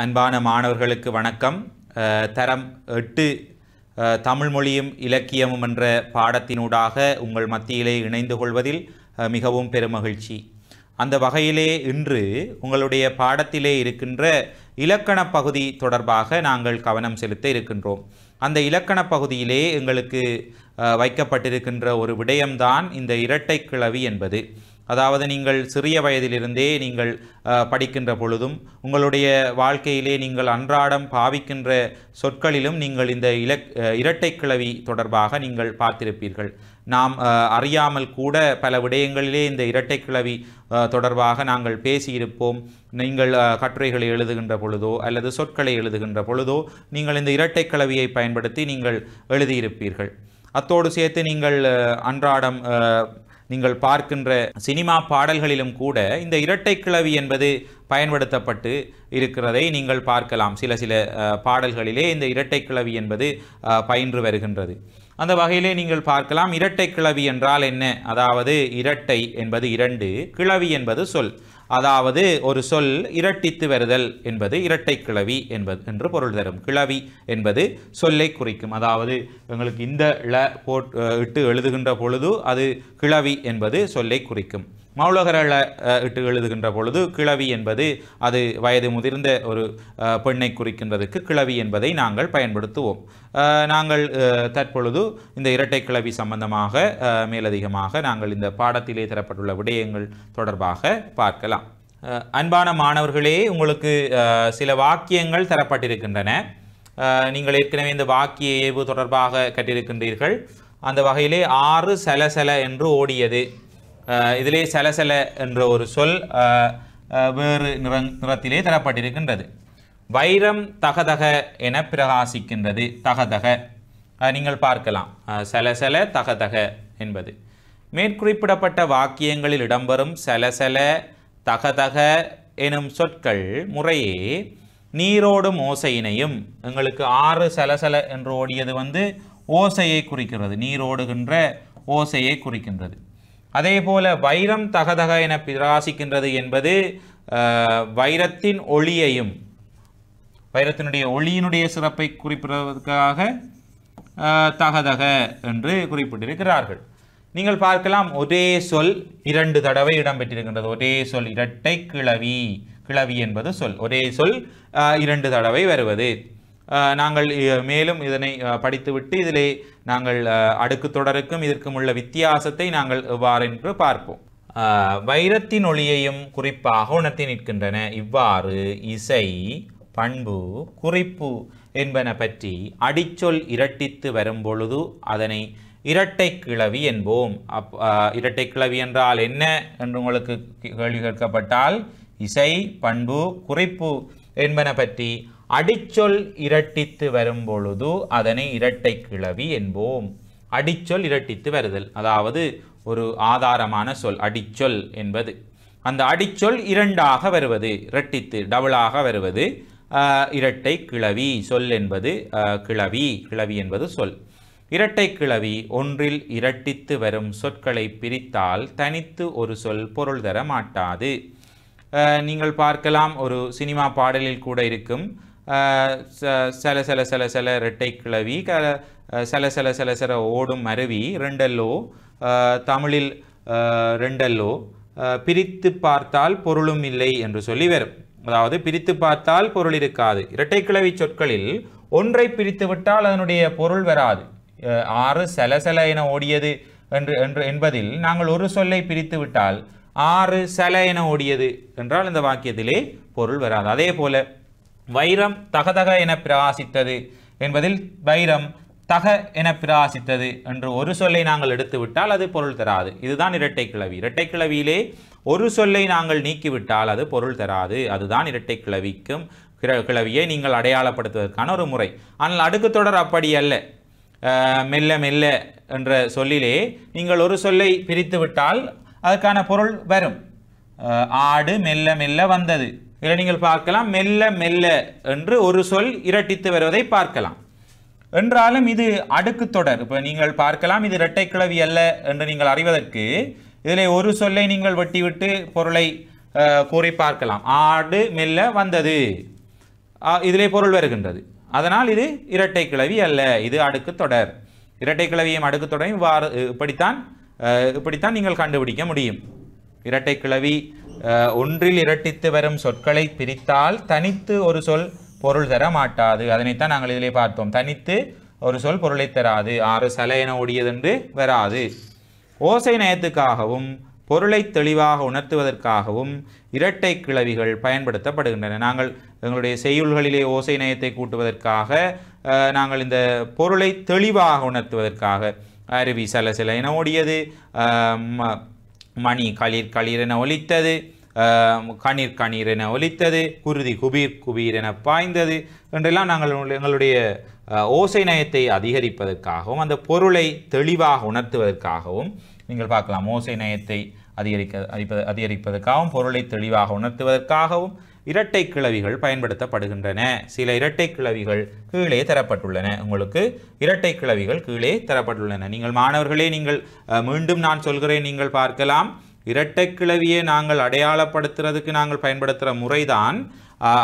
அன்பான மாணவர்களுக்கு வணக்கம் தரம் எட்டு தமிழ் மொழியும் இலக்கியமும் என்ற பாடத்தினூடாக உங்கள் மத்தியிலே இணைந்து கொள்வதில் மிகவும் பெருமகிழ்ச்சி அந்த வகையிலே இன்று உங்களுடைய பாடத்திலே இருக்கின்ற இலக்கண பகுதி தொடர்பாக நாங்கள் கவனம் செலுத்த இருக்கின்றோம் அந்த இலக்கண பகுதியிலே எங்களுக்கு வைக்கப்பட்டிருக்கின்ற ஒரு விடயம்தான் இந்த இரட்டை கிளவி என்பது அதாவது நீங்கள் சிறிய வயதிலிருந்தே நீங்கள் படிக்கின்ற பொழுதும் உங்களுடைய வாழ்க்கையிலே நீங்கள் அன்றாடம் பாவிக்கின்ற சொற்களிலும் நீங்கள் இந்த இலக் இரட்டை கிளவி தொடர்பாக நீங்கள் பார்த்திருப்பீர்கள் நாம் அறியாமல் கூட பல விடயங்களிலே இந்த இரட்டை கிளவி தொடர்பாக நாங்கள் பேசியிருப்போம் நீங்கள் கட்டுரைகளை எழுதுகின்ற பொழுதோ அல்லது சொற்களை எழுதுகின்ற பொழுதோ நீங்கள் இந்த இரட்டை கிளவியை பயன்படுத்தி நீங்கள் எழுதியிருப்பீர்கள் அத்தோடு சேர்த்து நீங்கள் அன்றாடம் நீங்கள் பார்க்கின்ற சினிமா பாடல்களிலும் கூட இந்த இரட்டை கிளவி என்பது பயன்படுத்தப்பட்டு இருக்கிறதை நீங்கள் பார்க்கலாம் சில சில பாடல்களிலே இந்த இரட்டை கிளவி என்பது பயின்று வருகின்றது அந்த வகையிலே நீங்கள் பார்க்கலாம் இரட்டை கிளவி என்றால் என்ன அதாவது இரட்டை என்பது இரண்டு கிளவி என்பது சொல் அதாவது ஒரு சொல் இரட்டித்து வருதல் என்பது இரட்டை கிளவி என்பது என்று பொருள் தரும் கிளவி என்பது சொல்லை குறிக்கும் அதாவது எங்களுக்கு இந்த ல போட் இட்டு எழுதுகின்ற பொழுது அது கிளவி என்பது சொல்லை குறிக்கும் மௌலகரள இட்டு எழுதுகின்ற பொழுது கிழவி என்பது அது வயது முதிர்ந்த ஒரு பெண்ணை குறிக்கின்றதுக்கு கிழவி என்பதை நாங்கள் பயன்படுத்துவோம் நாங்கள் தற்பொழுது இந்த இரட்டை கிழவி சம்பந்தமாக மேலதிகமாக நாங்கள் இந்த பாடத்திலே தரப்பட்டுள்ள விடயங்கள் தொடர்பாக பார்க்கலாம் அன்பான மாணவர்களே உங்களுக்கு சில வாக்கியங்கள் தரப்பட்டிருக்கின்றன நீங்கள் ஏற்கனவே இந்த வாக்கிய தொடர்பாக கட்டியிருக்கின்றீர்கள் அந்த வகையிலே ஆறு சலசல என்று ஓடியது இதிலே சலசல என்ற ஒரு சொல் வேறு நிறத்திலே தரப்பட்டிருக்கின்றது வைரம் தகதக என பிரகாசிக்கின்றது தகதக நீங்கள் பார்க்கலாம் சலசல தகதக என்பது மேற்குறிப்பிடப்பட்ட வாக்கியங்களில் இடம்பெறும் சலசல தகதக எனும் சொற்கள் முறையே நீரோடும் ஓசையினையும் எங்களுக்கு ஆறு சலசல என்று ஓடியது வந்து ஓசையை குறிக்கிறது நீரோடுகின்ற ஓசையை குறிக்கின்றது அதே வைரம் தகதக என பிரகாசிக்கின்றது என்பது வைரத்தின் ஒளியையும் வைரத்தினுடைய ஒளியினுடைய சிறப்பை குறிப்பிடுவதற்காக தகதக என்று குறிப்பிட்டிருக்கிறார்கள் நீங்கள் பார்க்கலாம் ஒரே சொல் இரண்டு தடவை இடம்பெற்றிருக்கின்றது ஒரே சொல் இரட்டை கிளவி கிளவி என்பது சொல் ஒரே சொல் இரண்டு தடவை வருவது நாங்கள் மேலும் இதனை படித்துவிட்டு இதிலே நாங்கள் அடுக்கு தொடருக்கும் இதற்கும் உள்ள வித்தியாசத்தை நாங்கள் என்று பார்ப்போம் வைரத்தின் ஒளியையும் குறிப்பாக உணர்த்தி நிற்கின்றன இவ்வாறு இசை பண்பு குறிப்பு என்பன பற்றி அடிச்சொல் இரட்டித்து வரும்பொழுது அதனை இரட்டை கிளவி என்போம் அப் இரட்டை கிளவி என்றால் என்ன என்று உங்களுக்கு கேள்வி கேட்கப்பட்டால் இசை பண்பு குறிப்பு என்பன பற்றி அடிச்சொல் இரட்டித்து வரும் பொழுது அதனை இரட்டை கிளவி என்போம் அடிச்சொல் இரட்டித்து வருதல் அதாவது ஒரு ஆதாரமான சொல் அடிச்சொல் என்பது அந்த அடிச்சொல் இரண்டாக வருவது இரட்டித்து டபுளாக வருவது இரட்டை கிளவி சொல் என்பது கிளவி கிளவி என்பது சொல் இரட்டை கிளவி ஒன்றில் இரட்டித்து வரும் சொற்களை பிரித்தால் தனித்து ஒரு சொல் பொருள் தர மாட்டாது நீங்கள் பார்க்கலாம் ஒரு சினிமா பாடலில் கூட இருக்கும் சில சில சில சில இரட்டை கிளவி க சில சில சில சில ஓடும் அருவி ரெண்டல்லோ தமிழில் ரெண்டல்லோ பிரித்து பார்த்தால் பொருளும் இல்லை என்று சொல்லி வரும் அதாவது பிரித்து பார்த்தால் பொருள் இருக்காது இரட்டை கிளவி சொற்களில் ஒன்றை பிரித்து விட்டால் அதனுடைய பொருள் வராது ஆறு சில சில என ஓடியது என்று என்று என்பதில் நாங்கள் ஒரு சொல்லை பிரித்து விட்டால் ஆறு சில என ஓடியது என்றால் இந்த வாக்கியத்திலே பொருள் வராது அதே போல வைரம் தகதக என பிரகாசித்தது என்பதில் வைரம் தக என பிராசித்தது என்று ஒரு சொல்லை நாங்கள் எடுத்துவிட்டால் அது பொருள் தராது இதுதான் இரட்டை கிளவி இரட்டை கிளவியிலே ஒரு சொல்லை நாங்கள் நீக்கிவிட்டால் அது பொருள் தராது அதுதான் இரட்டை கிளவிக்கும் கிளவியை நீங்கள் அடையாளப்படுத்துவதற்கான ஒரு முறை ஆனால் அடுக்கு தொடர் அப்படி அல்ல மெல்ல மெல்ல என்ற சொல்லிலே நீங்கள் ஒரு சொல்லை பிரித்து விட்டால் அதற்கான பொருள் வரும் ஆடு மெல்ல மெல்ல வந்தது இதில் நீங்கள் பார்க்கலாம் மெல்ல மெல்ல என்று ஒரு சொல் இரட்டித்து வருவதை பார்க்கலாம் என்றாலும் இது அடுக்கு தொடர் இப்போ நீங்கள் பார்க்கலாம் இது இரட்டை கிளவி அல்ல என்று நீங்கள் அறிவதற்கு இதில் ஒரு சொல்லை நீங்கள் வெட்டிவிட்டு பொருளை கூறி பார்க்கலாம் ஆடு மெல்ல வந்தது இதிலே பொருள் வருகின்றது அதனால் இது இரட்டை கிளவி அல்ல இது அடுக்கு தொடர் இரட்டை கிளவியும் அடுக்கு தொடரையும் இவ்வாறு இப்படித்தான் இப்படித்தான் நீங்கள் கண்டுபிடிக்க முடியும் இரட்டை கிளவி ஒன்றில் இரட்டித்து வரும் சொற்களை பிரித்தால் தனித்து ஒரு சொல் பொருள் தர மாட்டாது அதனைத்தான் நாங்கள் இதிலே பார்த்தோம் தனித்து ஒரு சொல் பொருளை தராது ஆறு சலை என ஓடியதென்று வராது ஓசை நயத்துக்காகவும் பொருளை தெளிவாக உணர்த்துவதற்காகவும் இரட்டை கிளவிகள் பயன்படுத்தப்படுகின்றன நாங்கள் எங்களுடைய செய்யுள்களிலே ஓசை நயத்தை கூட்டுவதற்காக நாங்கள் இந்த பொருளை தெளிவாக உணர்த்துவதற்காக அருவி சில என ஓடியது மணி களிர் களிரென ஒலித்தது கணிர் கணீரென ஒலித்தது குருதி குபீர் குபீரென பாய்ந்தது என்றெல்லாம் நாங்கள் எங்களுடைய ஓசை நயத்தை அதிகரிப்பதற்காகவும் அந்த பொருளை தெளிவாக உணர்த்துவதற்காகவும் நீங்கள் பார்க்கலாம் ஓசை நயத்தை அதிகரிக்க அதிகரிப்பதற்காகவும் பொருளை தெளிவாக உணர்த்துவதற்காகவும் இரட்டை கிளவிகள் பயன்படுத்தப்படுகின்றன சில இரட்டை கிளவிகள் கீழே தரப்பட்டுள்ளன உங்களுக்கு இரட்டை கிளவிகள் கீழே தரப்பட்டுள்ளன நீங்கள் மாணவர்களே நீங்கள் மீண்டும் நான் சொல்கிறேன் நீங்கள் பார்க்கலாம் இரட்டை கிளவியை நாங்கள் அடையாளப்படுத்துறதுக்கு நாங்கள் பயன்படுத்துகிற முறைதான்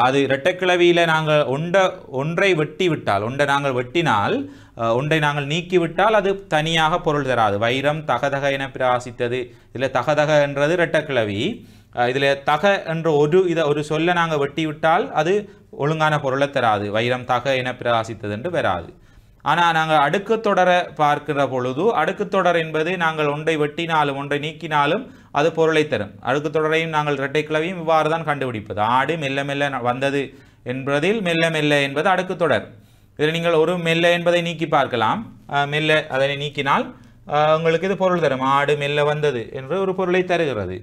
அது இரட்டைக்கிழவியில் நாங்கள் ஒன்றை ஒன்றை வெட்டி விட்டால் ஒன்றை நாங்கள் வெட்டினால் ஒன்றை நாங்கள் நீக்கிவிட்டால் அது தனியாக பொருள் தராது வைரம் தகதக என பிராசித்தது இதில் தகதக என்றது இரட்டைக்கிழவி இதில் தக என்ற ஒரு இதை ஒரு சொல்ல நாங்கள் வெட்டிவிட்டால் அது ஒழுங்கான பொருளை தராது வைரம் தக என பிரகாசித்தது என்று வராது ஆனால் நாங்கள் அடுக்கு தொடரை பார்க்கிற பொழுது அடுக்கு தொடர் என்பது நாங்கள் ஒன்றை வெட்டினாலும் ஒன்றை நீக்கினாலும் அது பொருளை தரும் அடுக்கு தொடரையும் நாங்கள் கிளவையும் இவ்வாறு தான் கண்டுபிடிப்பது ஆடு மெல்ல மெல்ல வந்தது என்பதில் மெல்ல மெல்ல என்பது அடுக்கு தொடர் இதில் நீங்கள் ஒரு மெல்ல என்பதை நீக்கி பார்க்கலாம் மெல்ல அதனை நீக்கினால் உங்களுக்கு இது பொருள் தரும் ஆடு மெல்ல வந்தது என்று ஒரு பொருளை தருகிறது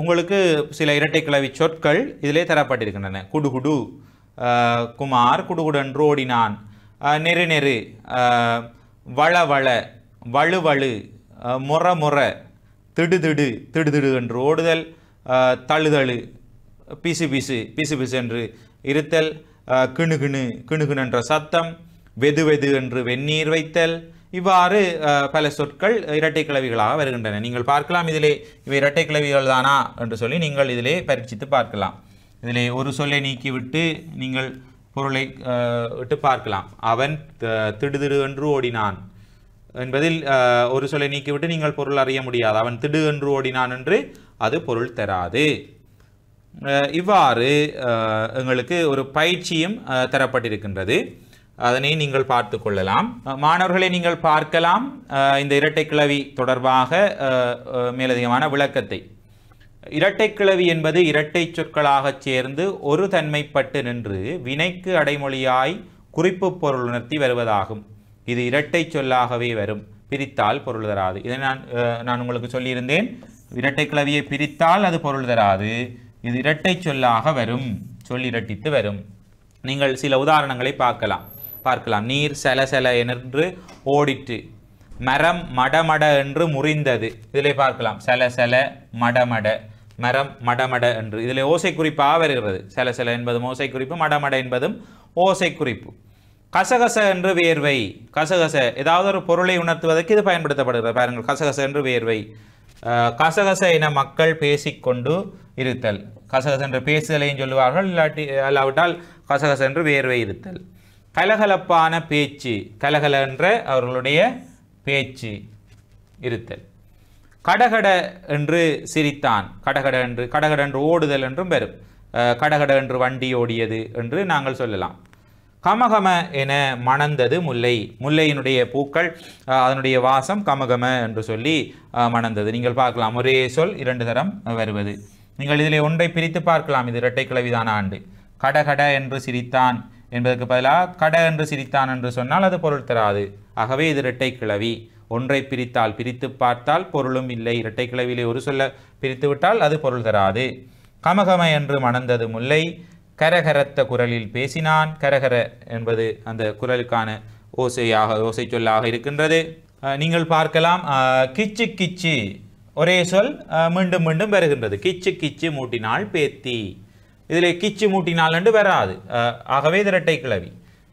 உங்களுக்கு சில இரட்டை கிளவி சொற்கள் இதிலே தரப்பட்டிருக்கின்றன குடுகுடு குமார் குடுகுடன்று ஓடினான் நெரு நெரு வள வள வலுவலு முற முற திடுதிடு திடுதிடு என்று ஓடுதல் தழுதழு பிசு பிசு பிசு பிசு என்று இருத்தல் கிணுகிணு கிணுகிணு என்ற சத்தம் வெது வெது என்று வெந்நீர் வைத்தல் இவ்வாறு பல சொற்கள் இரட்டை கிளவிகளாக வருகின்றன நீங்கள் பார்க்கலாம் இதிலே இவை இரட்டை கிளவிகள் தானா என்று சொல்லி நீங்கள் இதிலே பரீட்சித்து பார்க்கலாம் இதிலே ஒரு சொல்லை நீக்கிவிட்டு நீங்கள் பொருளை விட்டு பார்க்கலாம் அவன் திடுதிடு என்று ஓடினான் என்பதில் ஒரு சொல்லை நீக்கிவிட்டு நீங்கள் பொருள் அறிய முடியாது அவன் திடு என்று ஓடினான் என்று அது பொருள் தராது இவ்வாறு எங்களுக்கு ஒரு பயிற்சியும் தரப்பட்டிருக்கின்றது அதனை நீங்கள் பார்த்து கொள்ளலாம் மாணவர்களை நீங்கள் பார்க்கலாம் இந்த இரட்டை கிளவி தொடர்பாக மேலதிகமான விளக்கத்தை இரட்டை கிளவி என்பது இரட்டை சொற்களாகச் சேர்ந்து ஒரு தன்மைப்பட்டு நின்று வினைக்கு அடைமொழியாய் குறிப்பு பொருள் உணர்த்தி வருவதாகும் இது இரட்டை சொல்லாகவே வரும் பிரித்தால் பொருள் தராது இதை நான் நான் உங்களுக்கு சொல்லியிருந்தேன் இரட்டை கிளவியை பிரித்தால் அது பொருள் தராது இது இரட்டை சொல்லாக வரும் சொல்லிரட்டித்து இரட்டித்து வரும் நீங்கள் சில உதாரணங்களை பார்க்கலாம் பார்க்கலாம் நீர் செல செல என்று ஓடிட்டு மரம் மடமட என்று முறிந்தது இதில் பார்க்கலாம் செல செல மடமட மரம் மடமட என்று இதில் ஓசை குறிப்பாக வருகிறது செல செல என்பதும் ஓசை குறிப்பு மடமட என்பதும் ஓசை குறிப்பு கசகச என்று வேர்வை கசகச ஏதாவது ஒரு பொருளை உணர்த்துவதற்கு இது பயன்படுத்தப்படுகிறது பாருங்கள் கசகச என்று வேர்வை கசகச என மக்கள் பேசிக்கொண்டு இருத்தல் கசகச என்று பேசுதலையும் சொல்லுவார்கள் இல்லாட்டி அல்லாவிட்டால் கசகச என்று வேர்வை இருத்தல் கலகலப்பான பேச்சு கலகல என்ற அவர்களுடைய பேச்சு இருத்தல் கடகட என்று சிரித்தான் கடகட என்று கடகட என்று ஓடுதல் என்றும் பெறும் கடகட என்று வண்டி ஓடியது என்று நாங்கள் சொல்லலாம் கமகம என மணந்தது முல்லை முல்லையினுடைய பூக்கள் அதனுடைய வாசம் கமகம என்று சொல்லி மணந்தது நீங்கள் பார்க்கலாம் ஒரே சொல் இரண்டு தரம் வருவது நீங்கள் இதில் ஒன்றை பிரித்து பார்க்கலாம் இது இரட்டை கிழவிதான ஆண்டு கடகட என்று சிரித்தான் என்பதற்கு பதிலாக கட என்று சிரித்தான் என்று சொன்னால் அது பொருள் தராது ஆகவே இது இரட்டை கிளவி ஒன்றை பிரித்தால் பிரித்து பார்த்தால் பொருளும் இல்லை இரட்டை கிளவியிலே ஒரு சொல்ல பிரித்து விட்டால் அது பொருள் தராது கமகம என்று மணந்தது முல்லை கரகரத்த குரலில் பேசினான் கரகர என்பது அந்த குரலுக்கான ஓசையாக ஓசை சொல்லாக இருக்கின்றது நீங்கள் பார்க்கலாம் கிச்சு கிச்சு ஒரே சொல் மீண்டும் மீண்டும் வருகின்றது கிச்சு கிச்சு மூட்டினால் பேத்தி இதிலே கிச்சு மூட்டினால் என்று வராது ஆகவே இது இரட்டை கிளவி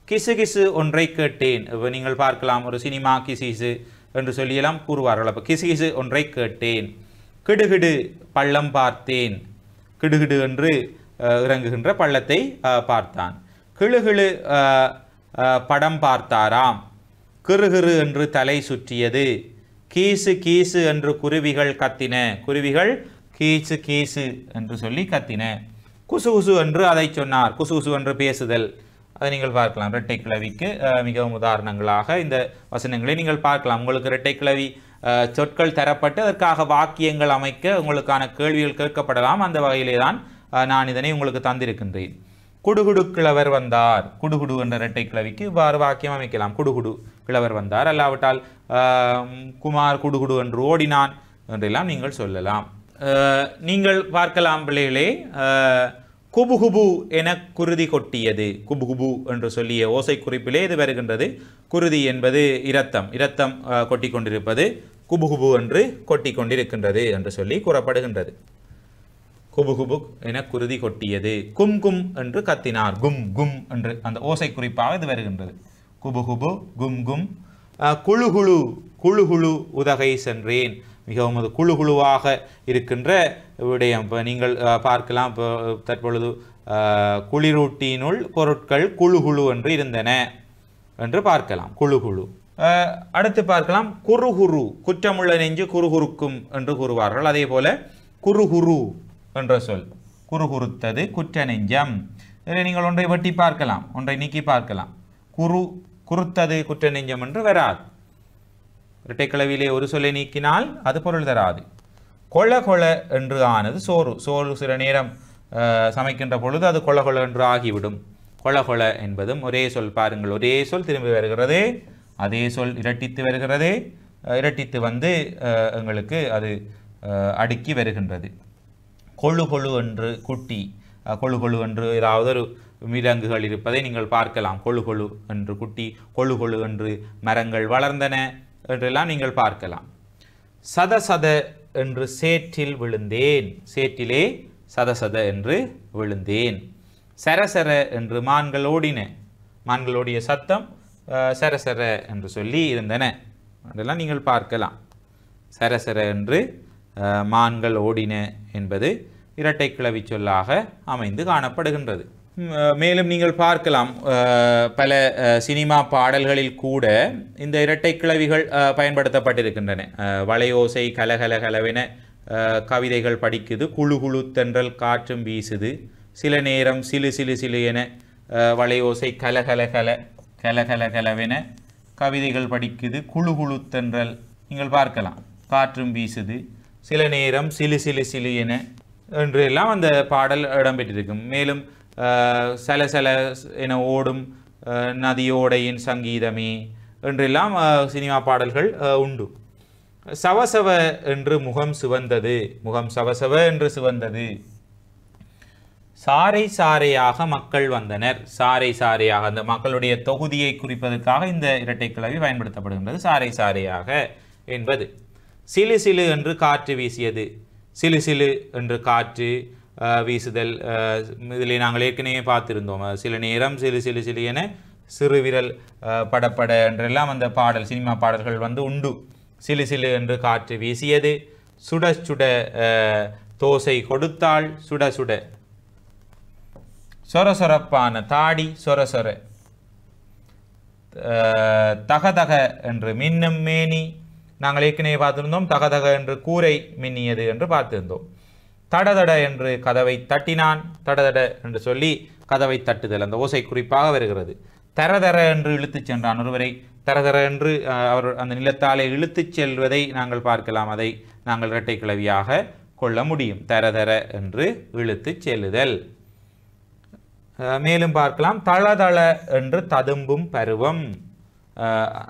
கிசு கிசு ஒன்றை கேட்டேன் நீங்கள் பார்க்கலாம் ஒரு சினிமா கிசு என்று சொல்லியெல்லாம் கூறுவார்கள் அப்போ கிசு கிசு ஒன்றை கேட்டேன் கிடுகிடு பள்ளம் பார்த்தேன் கிடுகிடு என்று இறங்குகின்ற பள்ளத்தை பார்த்தான் கிழுகிழு படம் பார்த்தாராம் கிறுகிறு என்று தலை சுற்றியது கீசு கீசு என்று குருவிகள் கத்தின குருவிகள் கீசு கீசு என்று சொல்லி கத்தின குசுகுசு என்று அதை சொன்னார் குசுகுசு என்று பேசுதல் அதை நீங்கள் பார்க்கலாம் இரட்டை கிளவிக்கு மிகவும் உதாரணங்களாக இந்த வசனங்களை நீங்கள் பார்க்கலாம் உங்களுக்கு இரட்டை கிளவி சொற்கள் தரப்பட்டு அதற்காக வாக்கியங்கள் அமைக்க உங்களுக்கான கேள்விகள் கேட்கப்படலாம் அந்த வகையிலே தான் நான் இதனை உங்களுக்கு தந்திருக்கின்றேன் குடுகுடு கிழவர் வந்தார் குடுகுடு என்ற இரட்டை கிழவிக்கு இவ்வாறு வாக்கியம் அமைக்கலாம் குடுகுடு கிழவர் வந்தார் அல்லாவிட்டால் குமார் குடுகுடு என்று ஓடினான் என்றெல்லாம் நீங்கள் சொல்லலாம் நீங்கள் பார்க்கலாம் பிள்ளைகளே குபுகுபு என குருதி கொட்டியது குபுகுபு என்று சொல்லிய ஓசை குறிப்பிலே இது வருகின்றது குருதி என்பது இரத்தம் இரத்தம் கொட்டி கொண்டிருப்பது குபுகுபு என்று கொட்டி கொண்டிருக்கின்றது என்று சொல்லி கூறப்படுகின்றது குபுகுபு என குருதி கொட்டியது கும் கும் என்று கத்தினார் கும் கும் என்று அந்த ஓசை குறிப்பாக இது வருகின்றது குபுகுபு கும் கும் குழு குழு உதகை சென்றேன் மிகவும் அது குழு குழுவாக இருக்கின்ற விடயம் இப்போ நீங்கள் பார்க்கலாம் இப்போ தற்பொழுது குளிரூட்டியினுள் பொருட்கள் குழு குழு என்று இருந்தன என்று பார்க்கலாம் குழு குழு அடுத்து பார்க்கலாம் குறுகுரு குற்றமுள்ள நெஞ்சு குறுகுறுக்கும் என்று கூறுவார்கள் அதே போல குறுகுரு என்ற சொல் குறுகுறுத்தது குற்ற நெஞ்சம் இதில் நீங்கள் ஒன்றை வெட்டி பார்க்கலாம் ஒன்றை நீக்கி பார்க்கலாம் குறு குறுத்தது குற்ற நெஞ்சம் என்று வராது இரட்டைக்கிழவிலே ஒரு சொல்லை நீக்கினால் அது பொருள் தராது கொல கொள என்று ஆனது சோறு சோறு சில நேரம் சமைக்கின்ற பொழுது அது கொல கொல என்று ஆகிவிடும் கொல கொள என்பதும் ஒரே சொல் பாருங்கள் ஒரே சொல் திரும்பி வருகிறது அதே சொல் இரட்டித்து வருகிறது இரட்டித்து வந்து எங்களுக்கு அது அடுக்கி வருகின்றது கொழு கொழு என்று குட்டி கொழு கொழு என்று ஏதாவது ஒரு விலங்குகள் இருப்பதை நீங்கள் பார்க்கலாம் கொழு கொழு என்று குட்டி கொழு கொழு என்று மரங்கள் வளர்ந்தன என்றெல்லாம் நீங்கள் பார்க்கலாம் சத சத என்று சேற்றில் விழுந்தேன் சேற்றிலே சதசத என்று விழுந்தேன் சரசர என்று மான்கள் ஓடின மான்களோடைய சத்தம் சரசர என்று சொல்லி இருந்தன அதெல்லாம் நீங்கள் பார்க்கலாம் சரசர என்று மான்கள் ஓடின என்பது இரட்டை கிளவி சொல்லாக அமைந்து காணப்படுகின்றது மேலும் நீங்கள் பார்க்கலாம் பல சினிமா பாடல்களில் கூட இந்த இரட்டை கிளவிகள் பயன்படுத்தப்பட்டிருக்கின்றன வளையோசை கலகல கலவென கவிதைகள் படிக்குது குழு குழு தென்றல் காற்றும் வீசுது சில நேரம் சிலு சிலு சிலு என வளையோசை கலகல கல கலகல கலவின கவிதைகள் படிக்குது குழு குழு தென்றல் நீங்கள் பார்க்கலாம் காற்றும் வீசுது சில நேரம் சிலு சிலு சிலு என என்று எல்லாம் அந்த பாடல் இடம்பெற்றிருக்கும் மேலும் சில என ஓடும் நதியோடையின் சங்கீதமே என்றெல்லாம் சினிமா பாடல்கள் உண்டு சவசவ என்று முகம் சிவந்தது முகம் சவசவ என்று சிவந்தது சாரை சாரையாக மக்கள் வந்தனர் சாரை சாரையாக அந்த மக்களுடைய தொகுதியை குறிப்பதற்காக இந்த இரட்டை கிளவி பயன்படுத்தப்படுகின்றது சாரை சாரையாக என்பது சிலு சிலு என்று காற்று வீசியது சிலு சிலு என்று காற்று வீசுதல் இதில் நாங்கள் ஏற்கனவே பார்த்துருந்தோம் சில நேரம் சிறு சிறு சிறு என சிறு விரல் படப்பட என்றெல்லாம் அந்த பாடல் சினிமா பாடல்கள் வந்து உண்டு சிலு சிலு என்று காற்று வீசியது சுட சுட தோசை கொடுத்தால் சுட சுட சொர சொரப்பான தாடி சொர சொர தகதக என்று மின்னும் மேனி நாங்கள் ஏற்கனவே பார்த்துருந்தோம் தகதக என்று கூரை மின்னியது என்று பார்த்திருந்தோம் தடதட என்று கதவை தட்டினான் தடதட என்று சொல்லி கதவை தட்டுதல் அந்த ஓசை குறிப்பாக வருகிறது தர என்று இழுத்துச் சென்றான் ஒருவரை தரதர என்று அவர் அந்த நிலத்தாலே இழுத்துச் செல்வதை நாங்கள் பார்க்கலாம் அதை நாங்கள் இரட்டை கிளவியாக கொள்ள முடியும் தரதர என்று இழுத்துச் செல்லுதல் மேலும் பார்க்கலாம் தளதள என்று ததும்பும் பருவம்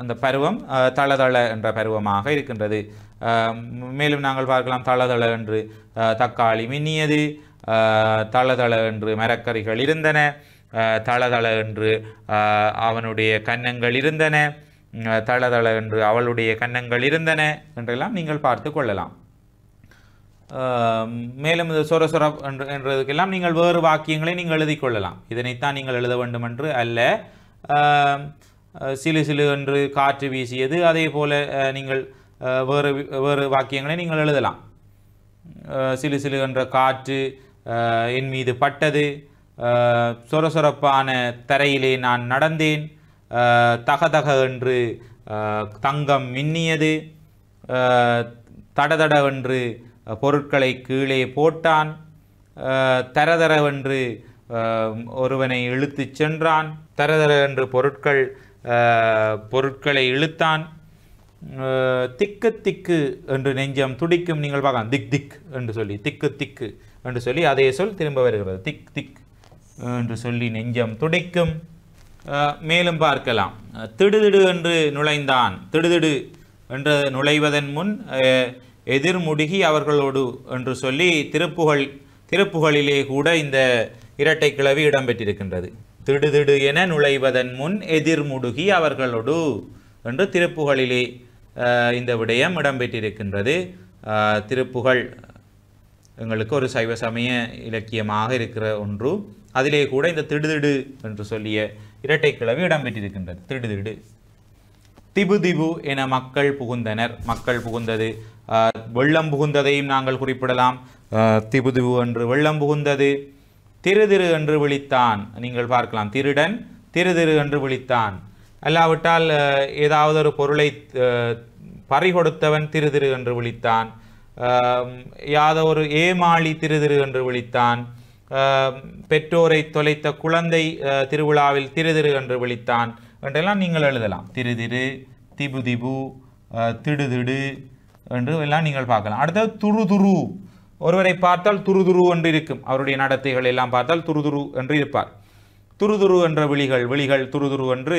அந்த பருவம் தளதள என்ற பருவமாக இருக்கின்றது மேலும் நாங்கள் பார்க்கலாம் தளதள என்று தக்காளி மின்னியது தளதள என்று மரக்கறிகள் இருந்தன தளதள என்று அவனுடைய கன்னங்கள் இருந்தன தளதள என்று அவளுடைய கன்னங்கள் இருந்தன என்றெல்லாம் நீங்கள் பார்த்து கொள்ளலாம் மேலும் இது சொர சொர என்று என்றதுக்கெல்லாம் நீங்கள் வேறு வாக்கியங்களை நீங்கள் எழுதி கொள்ளலாம் இதனைத்தான் நீங்கள் எழுத வேண்டும் என்று அல்ல சிலு சிலு என்று காற்று வீசியது அதே போல் நீங்கள் வேறு வேறு வாக்கியங்களை நீங்கள் எழுதலாம் சிலு சிலு என்ற காற்று என் மீது பட்டது சொரசொரப்பான தரையிலே நான் நடந்தேன் தகதக என்று தங்கம் மின்னியது தடதடவென்று பொருட்களை கீழே போட்டான் தரதரவென்று ஒருவனை இழுத்துச் சென்றான் தரதர என்று பொருட்கள் பொருட்களை இழுத்தான் திக்கு திக்கு என்று நெஞ்சம் துடிக்கும் நீங்கள் பார்க்கலாம் திக் திக் என்று சொல்லி திக்கு திக்கு என்று சொல்லி அதே சொல் திரும்ப வருகிறது திக் திக் என்று சொல்லி நெஞ்சம் துடிக்கும் மேலும் பார்க்கலாம் திடுதிடு என்று நுழைந்தான் திடுதிடு என்று நுழைவதன் முன் எதிர்முடுகி அவர்களோடு என்று சொல்லி திருப்புகள் திருப்புகளிலே கூட இந்த இரட்டை கிளவி இடம்பெற்றிருக்கின்றது திடுதிடு என நுழைவதன் முன் எதிர் முடுகி அவர்களோடு என்று திருப்புகளிலே இந்த விடயம் இடம்பெற்றிருக்கின்றது திருப்புகழ் எங்களுக்கு ஒரு சைவ சமய இலக்கியமாக இருக்கிற ஒன்று அதிலே கூட இந்த திடுதிடு என்று சொல்லிய இரட்டை கிளவி இடம்பெற்றிருக்கின்றது திடுதிடு திபு திபு என மக்கள் புகுந்தனர் மக்கள் புகுந்தது வெள்ளம் புகுந்ததையும் நாங்கள் குறிப்பிடலாம் திபு திபு என்று வெள்ளம் புகுந்தது திரு திரு என்று விழித்தான் நீங்கள் பார்க்கலாம் திருடன் திரு திரு என்று விழித்தான் அல்லாவிட்டால் ஏதாவது ஒரு பொருளை பறி கொடுத்தவன் திருதிரு என்று விழித்தான் யாதோ ஒரு ஏமாளி திருதிரு என்று விழித்தான் பெற்றோரை தொலைத்த குழந்தை திருவிழாவில் திரு திரு என்று விழித்தான் என்றெல்லாம் நீங்கள் எழுதலாம் திருதிரு திபு திபு திடுதிடு என்று எல்லாம் நீங்கள் பார்க்கலாம் அடுத்தது துரு துரு ஒருவரை பார்த்தால் துருதுரு என்று இருக்கும் அவருடைய நடத்தைகள் எல்லாம் பார்த்தால் துருதுரு என்று இருப்பார் துருதுரு என்ற விழிகள் விழிகள் துருதுரு என்று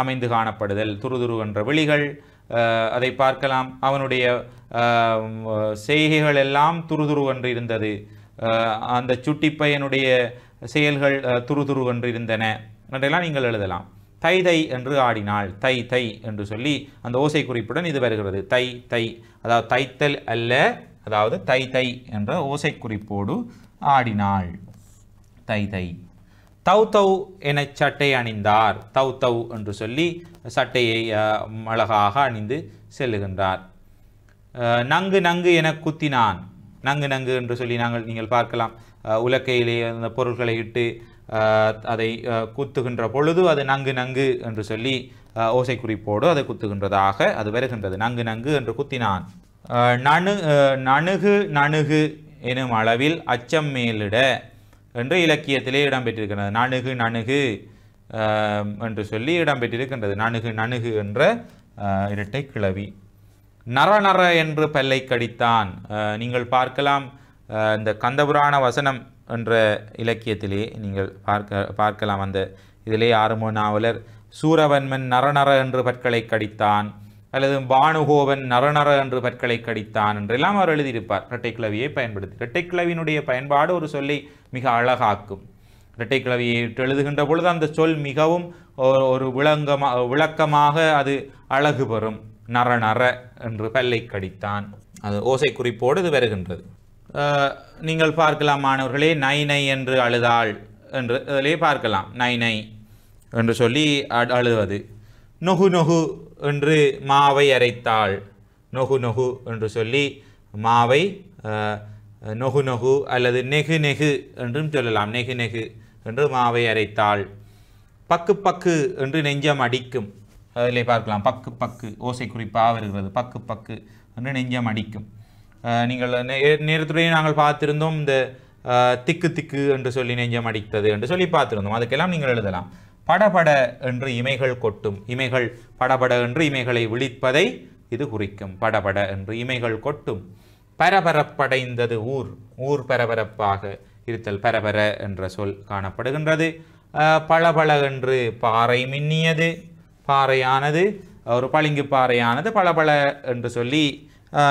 அமைந்து காணப்படுதல் துருதுரு என்ற விழிகள் அதை பார்க்கலாம் அவனுடைய செய்கைகள் எல்லாம் துருதுரு என்று இருந்தது அந்த சுட்டிப்பையனுடைய செயல்கள் துருதுரு என்று இருந்தன என்றெல்லாம் நீங்கள் எழுதலாம் தை தை என்று ஆடினாள் தை தை என்று சொல்லி அந்த ஓசை குறிப்புடன் இது வருகிறது தை தை அதாவது தைத்தல் அல்ல அதாவது தை தை என்ற ஓசை குறிப்போடு ஆடினாள் தை தை தௌ தௌ என சட்டை அணிந்தார் தௌ தௌ என்று சொல்லி சட்டையை அழகாக அணிந்து செல்லுகின்றார் நங்கு நங்கு என குத்தினான் நங்கு நங்கு என்று சொல்லி நாங்கள் நீங்கள் பார்க்கலாம் உலக்கையிலே அந்த பொருள்களை இட்டு அதை குத்துகின்ற பொழுது அது நங்கு நங்கு என்று சொல்லி ஓசை குறிப்போடு அதை குத்துகின்றதாக அது வருகின்றது நங்கு நங்கு என்று குத்தினான் நணு நணுகு நணுகு எனும் அளவில் அச்சம் மேலிட என்று இலக்கியத்திலே இடம்பெற்றிருக்கின்றது நணுகு நணுகு என்று சொல்லி இடம்பெற்றிருக்கின்றது நணுகு நணுகு என்ற இரட்டை கிளவி நர நர என்று பல்லை கடித்தான் நீங்கள் பார்க்கலாம் இந்த கந்தபுராண வசனம் என்ற இலக்கியத்திலே நீங்கள் பார்க்க பார்க்கலாம் அந்த இதிலே ஆறுமோ நாவலர் சூரவன்மன் நரநர என்று பற்களை கடித்தான் அல்லது பானுகோவன் நரநர என்று பற்களை கடித்தான் என்றெல்லாம் அவர் எழுதியிருப்பார் இரட்டைக்கிழவியை பயன்படுத்தி இரட்டைக்கிழவியினுடைய பயன்பாடு ஒரு சொல்லை மிக அழகாக்கும் இரட்டைக்கிழவியை எழுதுகின்ற பொழுது அந்த சொல் மிகவும் ஒரு விளங்கமாக விளக்கமாக அது அழகு பெறும் நரநர என்று பல்லை கடித்தான் அது ஓசை குறிப்போடு இது வருகின்றது நீங்கள் பார்க்கலாம் மாணவர்களே நை நை என்று அழுதாள் என்று இதிலே பார்க்கலாம் நை நை என்று சொல்லி அழுவது நொகு நொகு என்று மாவை அரைத்தாள் நொகு நொகு என்று சொல்லி மாவை நொகு நொகு அல்லது நெகு நெகு என்றும் சொல்லலாம் நெகு நெகு என்று மாவை அரைத்தாள் பக்கு பக்கு என்று நெஞ்சம் அடிக்கும் அதில் பார்க்கலாம் பக்கு பக்கு ஓசை குறிப்பாக வருகிறது பக்கு பக்கு என்று நெஞ்சம் அடிக்கும் நீங்கள் நேரத்துடைய நாங்கள் பார்த்திருந்தோம் இந்த திக்கு திக்கு என்று சொல்லி நெஞ்சம் அடித்தது என்று சொல்லி பார்த்துருந்தோம் அதுக்கெல்லாம் நீங்கள் எழுதலாம் படபட என்று இமைகள் கொட்டும் இமைகள் படபட என்று இமைகளை விழிப்பதை இது குறிக்கும் படபட என்று இமைகள் கொட்டும் பரபரப்படைந்தது ஊர் ஊர் பரபரப்பாக இருத்தல் பரபர என்ற சொல் காணப்படுகின்றது பளபள என்று பாறை மின்னியது பாறையானது ஒரு பளிங்கு பாறையானது பளபள என்று சொல்லி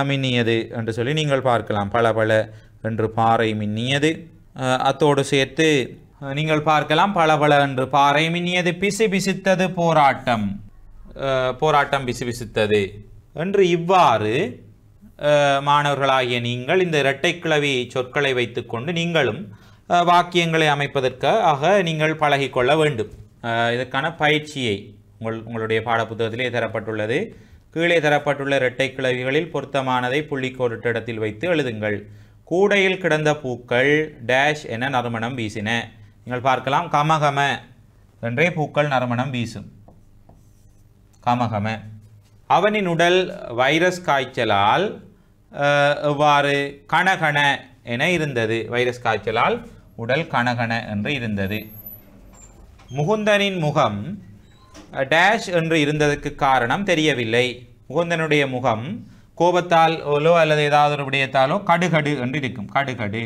மின்னியது என்று சொல்லி நீங்கள் பார்க்கலாம் பளபள என்று பாறை மின்னியது அத்தோடு சேர்த்து நீங்கள் பார்க்கலாம் பளபள என்று பாறை மின்னியது பிசு பிசித்தது போராட்டம் போராட்டம் பிசு பிசித்தது என்று இவ்வாறு மாணவர்களாகிய நீங்கள் இந்த இரட்டை கிளவி சொற்களை வைத்துக்கொண்டு நீங்களும் வாக்கியங்களை அமைப்பதற்காக நீங்கள் பழகிக்கொள்ள வேண்டும் இதற்கான பயிற்சியை உங்கள் உங்களுடைய பாடப்புத்தகத்திலே தரப்பட்டுள்ளது கீழே தரப்பட்டுள்ள இரட்டை கிளவிகளில் பொருத்தமானதை புள்ளிக்கோரிட்ட இடத்தில் வைத்து எழுதுங்கள் கூடையில் கிடந்த பூக்கள் டேஷ் என நறுமணம் வீசின நீங்கள் பார்க்கலாம் கமகம என்றே பூக்கள் நறுமணம் வீசும் கமகம அவனின் உடல் வைரஸ் காய்ச்சலால் எவ்வாறு கணகண என இருந்தது வைரஸ் காய்ச்சலால் உடல் கணகண என்று இருந்தது முகுந்தனின் முகம் டேஷ் என்று இருந்ததுக்கு காரணம் தெரியவில்லை முகுந்தனுடைய முகம் கோபத்தால் அல்லது ஏதாவது ஒரு விடயத்தாலோ கடுகடு என்று இருக்கும் கடுகடு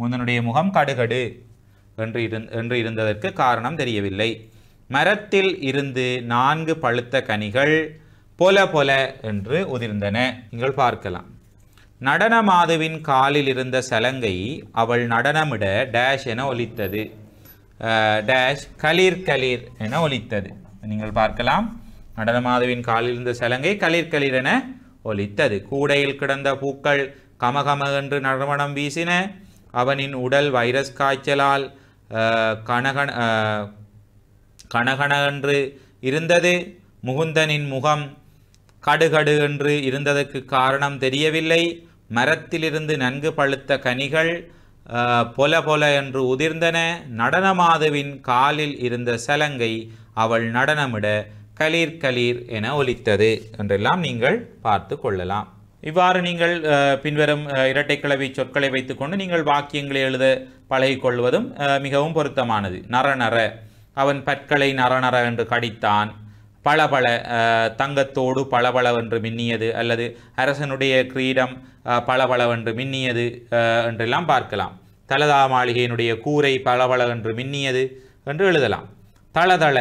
முகுந்தனுடைய முகம் கடுகடு என்று என்று இருந்ததற்கு காரணம் தெரியவில்லை மரத்தில் இருந்து நான்கு பழுத்த கனிகள் பொல பொல என்று உதிர்ந்தன நீங்கள் பார்க்கலாம் நடன மாதுவின் காலில் இருந்த சலங்கை அவள் நடனமிட டேஷ் என ஒலித்தது டேஷ் கலீர் கலீர் என ஒலித்தது நீங்கள் பார்க்கலாம் மாதுவின் காலில் இருந்த சலங்கை களிர் களிர் என ஒலித்தது கூடையில் கிடந்த பூக்கள் கமகம என்று நறுமணம் வீசின அவனின் உடல் வைரஸ் காய்ச்சலால் கணகண கணகணன்று இருந்தது முகுந்தனின் முகம் கடுகடு என்று இருந்ததற்கு காரணம் தெரியவில்லை மரத்திலிருந்து நன்கு பழுத்த கனிகள் பொல பொல என்று உதிர்ந்தன நடனமாதுவின் காலில் இருந்த சலங்கை அவள் நடனமிட கலீர் கலீர் என ஒலித்தது என்றெல்லாம் நீங்கள் பார்த்து கொள்ளலாம் இவ்வாறு நீங்கள் பின்வரும் இரட்டைக்கிழவி சொற்களை வைத்துக்கொண்டு நீங்கள் வாக்கியங்களை எழுத பழகிக்கொள்வதும் மிகவும் பொருத்தமானது நரநர அவன் பற்களை நரநர என்று கடித்தான் பளபள தங்கத்தோடு பளபளவென்று மின்னியது அல்லது அரசனுடைய கிரீடம் பளபளவென்று மின்னியது என்றெல்லாம் பார்க்கலாம் தலதா மாளிகையினுடைய கூரை பளபளவென்று மின்னியது என்று எழுதலாம் தளதள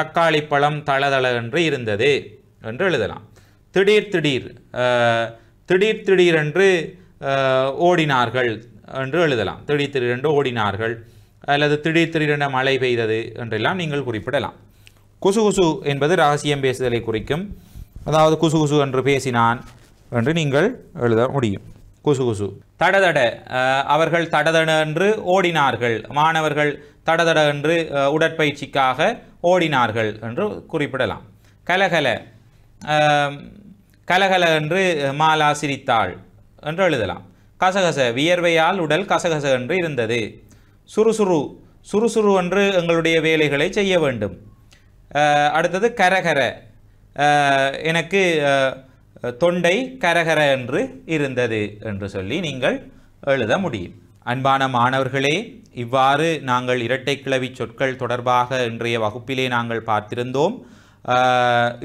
தக்காளி பழம் தளதள என்று இருந்தது என்று எழுதலாம் திடீர் திடீர் திடீர் திடீரென்று ஓடினார்கள் என்று எழுதலாம் திடீர் திடீரென்று ஓடினார்கள் அல்லது திடீர் திடீரென மழை பெய்தது என்றெல்லாம் நீங்கள் குறிப்பிடலாம் குசு குசு என்பது ரகசியம் பேசுதலை குறிக்கும் அதாவது குசு குசு என்று பேசினான் என்று நீங்கள் எழுத முடியும் குசு குசு தடதட அவர்கள் தடதட என்று ஓடினார்கள் மாணவர்கள் தடதட என்று உடற்பயிற்சிக்காக ஓடினார்கள் என்று குறிப்பிடலாம் கலகல கலகல என்று மாலா சிரித்தாள் என்று எழுதலாம் கசகச வியர்வையால் உடல் கசகச என்று இருந்தது சுறுசுறு சுறுசுறு என்று எங்களுடைய வேலைகளை செய்ய வேண்டும் அடுத்தது கரகர எனக்கு தொண்டை கரகர என்று இருந்தது என்று சொல்லி நீங்கள் எழுத முடியும் அன்பான மாணவர்களே இவ்வாறு நாங்கள் இரட்டை கிளவி சொற்கள் தொடர்பாக இன்றைய வகுப்பிலே நாங்கள் பார்த்திருந்தோம்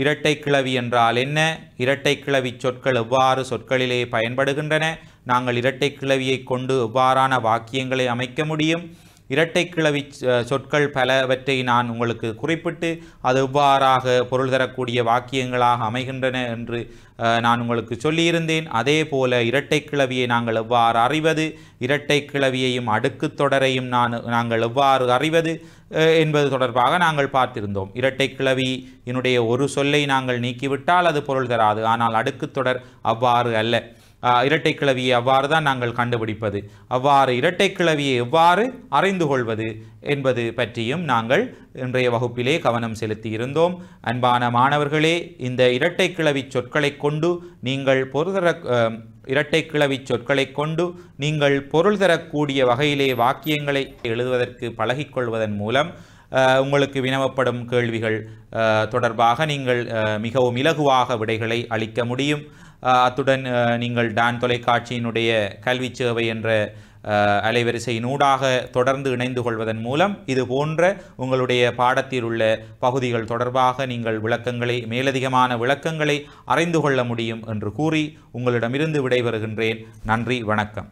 இரட்டை கிளவி என்றால் என்ன இரட்டை கிளவி சொற்கள் எவ்வாறு சொற்களிலே பயன்படுகின்றன நாங்கள் இரட்டை கிளவியை கொண்டு எவ்வாறான வாக்கியங்களை அமைக்க முடியும் இரட்டை கிளவி சொற்கள் பலவற்றை நான் உங்களுக்கு குறிப்பிட்டு அது எவ்வாறாக பொருள் தரக்கூடிய வாக்கியங்களாக அமைகின்றன என்று நான் உங்களுக்கு சொல்லியிருந்தேன் அதே போல இரட்டை கிளவியை நாங்கள் எவ்வாறு அறிவது இரட்டை கிளவியையும் அடுக்கு தொடரையும் நான் நாங்கள் எவ்வாறு அறிவது என்பது தொடர்பாக நாங்கள் பார்த்திருந்தோம் இரட்டை கிளவி என்னுடைய ஒரு சொல்லை நாங்கள் நீக்கிவிட்டால் அது பொருள் தராது ஆனால் அடுக்கு தொடர் அவ்வாறு அல்ல இரட்டை கிளவியை அவ்வாறு தான் நாங்கள் கண்டுபிடிப்பது அவ்வாறு இரட்டை கிளவியை எவ்வாறு அறிந்து கொள்வது என்பது பற்றியும் நாங்கள் இன்றைய வகுப்பிலே கவனம் செலுத்தி இருந்தோம் அன்பான மாணவர்களே இந்த இரட்டை கிளவி சொற்களை கொண்டு நீங்கள் பொருதர இரட்டை கிளவி சொற்களை கொண்டு நீங்கள் பொருள் தரக்கூடிய வகையிலே வாக்கியங்களை எழுதுவதற்கு பழகிக்கொள்வதன் மூலம் உங்களுக்கு வினவப்படும் கேள்விகள் தொடர்பாக நீங்கள் மிகவும் இலகுவாக விடைகளை அளிக்க முடியும் அத்துடன் நீங்கள் டான் தொலைக்காட்சியினுடைய கல்வி சேவை என்ற ஊடாக தொடர்ந்து இணைந்து கொள்வதன் மூலம் இது போன்ற உங்களுடைய பாடத்தில் உள்ள பகுதிகள் தொடர்பாக நீங்கள் விளக்கங்களை மேலதிகமான விளக்கங்களை அறிந்து கொள்ள முடியும் என்று கூறி உங்களிடமிருந்து விடைபெறுகின்றேன் நன்றி வணக்கம்